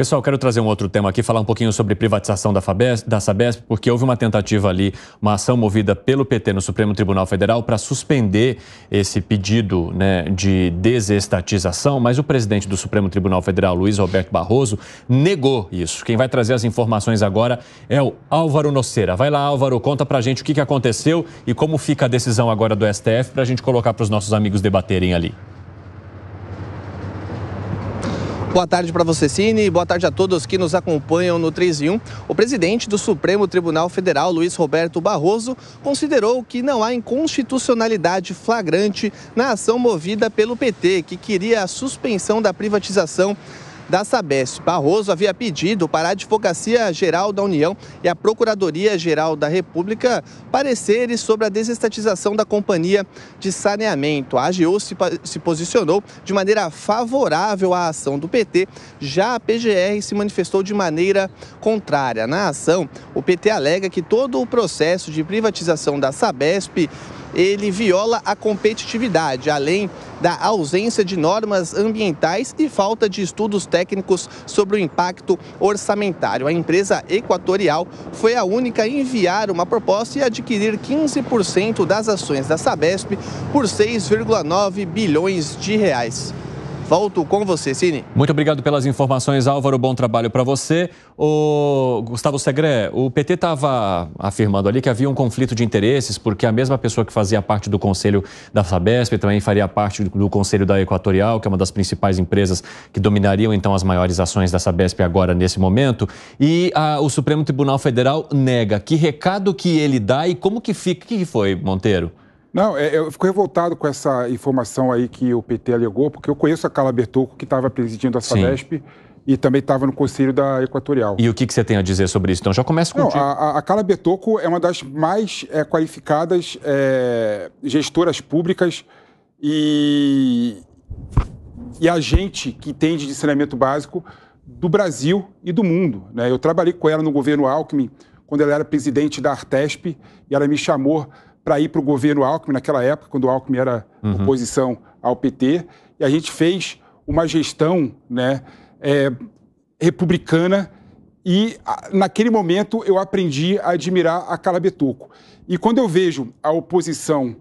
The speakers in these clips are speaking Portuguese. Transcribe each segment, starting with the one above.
Pessoal, quero trazer um outro tema aqui, falar um pouquinho sobre privatização da, FABES, da Sabesp, porque houve uma tentativa ali, uma ação movida pelo PT no Supremo Tribunal Federal para suspender esse pedido né, de desestatização, mas o presidente do Supremo Tribunal Federal, Luiz Roberto Barroso, negou isso. Quem vai trazer as informações agora é o Álvaro Nocera. Vai lá, Álvaro, conta pra gente o que, que aconteceu e como fica a decisão agora do STF para a gente colocar para os nossos amigos debaterem ali. Boa tarde para você, Cine, boa tarde a todos que nos acompanham no 3 em 1. O presidente do Supremo Tribunal Federal, Luiz Roberto Barroso, considerou que não há inconstitucionalidade flagrante na ação movida pelo PT, que queria a suspensão da privatização da Sabesp. Barroso havia pedido para a Advocacia Geral da União e a Procuradoria Geral da República pareceres sobre a desestatização da companhia de saneamento. A AGU se, se posicionou de maneira favorável à ação do PT, já a PGR se manifestou de maneira contrária. Na ação, o PT alega que todo o processo de privatização da Sabesp ele viola a competitividade, além da ausência de normas ambientais e falta de estudos técnicos sobre o impacto orçamentário. A empresa equatorial foi a única a enviar uma proposta e adquirir 15% das ações da Sabesp por 6,9 bilhões de reais. Volto com você, Cine. Muito obrigado pelas informações, Álvaro. Bom trabalho para você. O Gustavo Segre. o PT estava afirmando ali que havia um conflito de interesses, porque a mesma pessoa que fazia parte do conselho da Sabesp também faria parte do conselho da Equatorial, que é uma das principais empresas que dominariam então as maiores ações da Sabesp agora nesse momento. E a, o Supremo Tribunal Federal nega. Que recado que ele dá e como que fica? O que foi, Monteiro? Não, é, eu fico revoltado com essa informação aí que o PT alegou, porque eu conheço a Carla Bertocco, que estava presidindo a Sabesp e também estava no Conselho da Equatorial. E o que, que você tem a dizer sobre isso? Então, já começa contigo. Não, a, a Carla Bertocco é uma das mais é, qualificadas é, gestoras públicas e, e agente que tem de saneamento básico do Brasil e do mundo. Né? Eu trabalhei com ela no governo Alckmin, quando ela era presidente da Artesp, e ela me chamou para ir para o governo Alckmin, naquela época, quando o Alckmin era uhum. oposição ao PT, e a gente fez uma gestão né, é, republicana e naquele momento eu aprendi a admirar a Calabetuco E quando eu vejo a oposição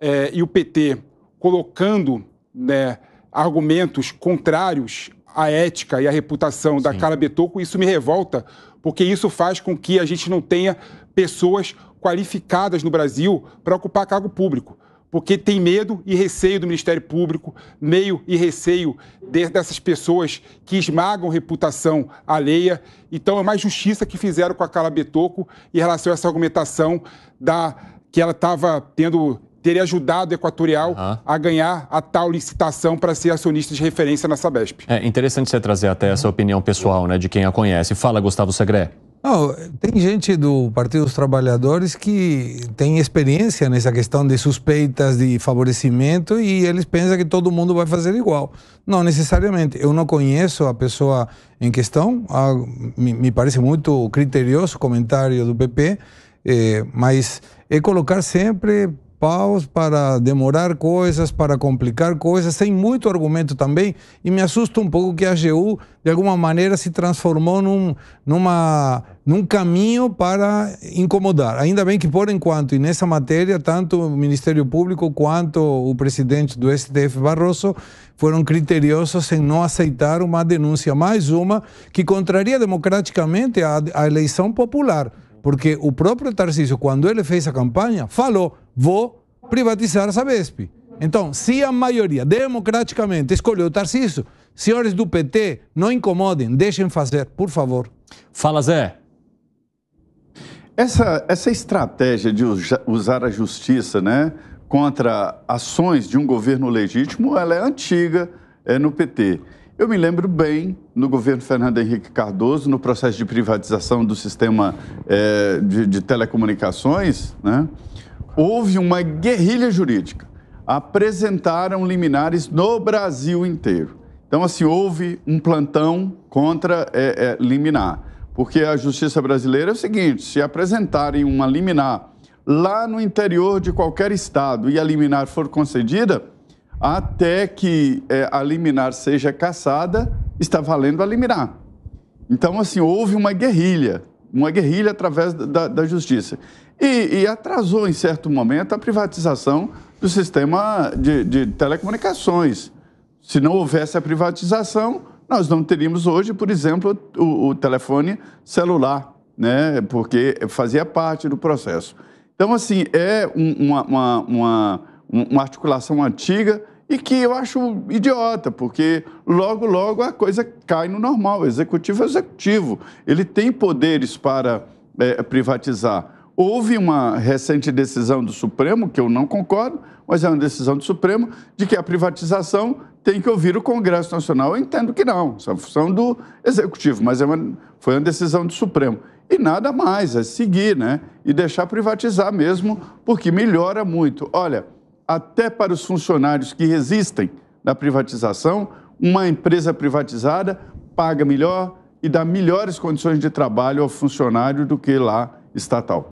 é, e o PT colocando né, argumentos contrários à ética e à reputação Sim. da Calabetuco isso me revolta, porque isso faz com que a gente não tenha pessoas qualificadas no Brasil para ocupar cargo público, porque tem medo e receio do Ministério Público, meio e receio de, dessas pessoas que esmagam reputação alheia. Então é mais justiça que fizeram com a Carla Betoco em relação a essa argumentação da que ela estava tendo teria ajudado o Equatorial uhum. a ganhar a tal licitação para ser acionista de referência na Sabesp. É interessante você trazer até essa opinião pessoal, né, de quem a conhece. Fala, Gustavo Segre. Não, tem gente do Partido dos Trabalhadores que tem experiência nessa questão de suspeitas de favorecimento e eles pensam que todo mundo vai fazer igual. Não necessariamente. Eu não conheço a pessoa em questão. Ah, me, me, parece muito criterioso o comentário do PP, eh, mas é colocar sempre paus para demorar coisas, para complicar coisas, sem muito argumento também. E me assusta um pouco que a AGU, de alguma maneira, se transformou num, numa, num caminho para incomodar. Ainda bem que, por enquanto, e nessa matéria, tanto o Ministério Público quanto o presidente do STF, Barroso, foram criteriosos em não aceitar uma denúncia, mais uma, que contraria democraticamente a, a eleição popular. Porque o próprio Tarcísio, quando ele fez a campanha, falou: vou privatizar a Sabesp. Então, se a maioria democraticamente escolheu Tarcísio, senhores do PT, não incomodem, deixem fazer, por favor. Fala, Zé. Essa, essa estratégia de usar a justiça né, contra ações de um governo legítimo, ela é antiga é, no PT. Eu me lembro bem, no governo Fernando Henrique Cardoso, no processo de privatização do sistema é, de, de, telecomunicações, né, houve uma guerrilha jurídica. Apresentaram liminares no Brasil inteiro. Então, assim, houve um plantão contra é, é, liminar. Porque a justiça brasileira é o seguinte: se apresentarem uma liminar lá no interior de qualquer estado e a liminar for concedida, até que é, a liminar seja cassada, está valendo a liminar. Então, assim, houve uma guerrilha, uma guerrilha através da, da justiça. E, e, atrasou, em certo momento, a privatização do sistema de, de telecomunicações. Se não houvesse a privatização, nós não teríamos hoje, por exemplo, o, o telefone celular, né? porque fazia parte do processo. Então, assim, é um, uma, uma, uma uma articulação antiga e que eu acho idiota, porque logo, logo a coisa cai no normal. O executivo é executivo, ele tem poderes para é, privatizar. Houve uma recente decisão do Supremo, que eu não concordo, mas é uma decisão do Supremo, de que a privatização tem que ouvir o Congresso Nacional. Eu entendo que não, isso é função do Executivo, mas é uma, foi uma decisão do Supremo. E nada mais, é seguir, né? E deixar privatizar mesmo, porque melhora muito. Olha, até para os funcionários que resistem na privatização, uma empresa privatizada paga melhor e dá melhores condições de trabalho ao funcionário do que lá estatal.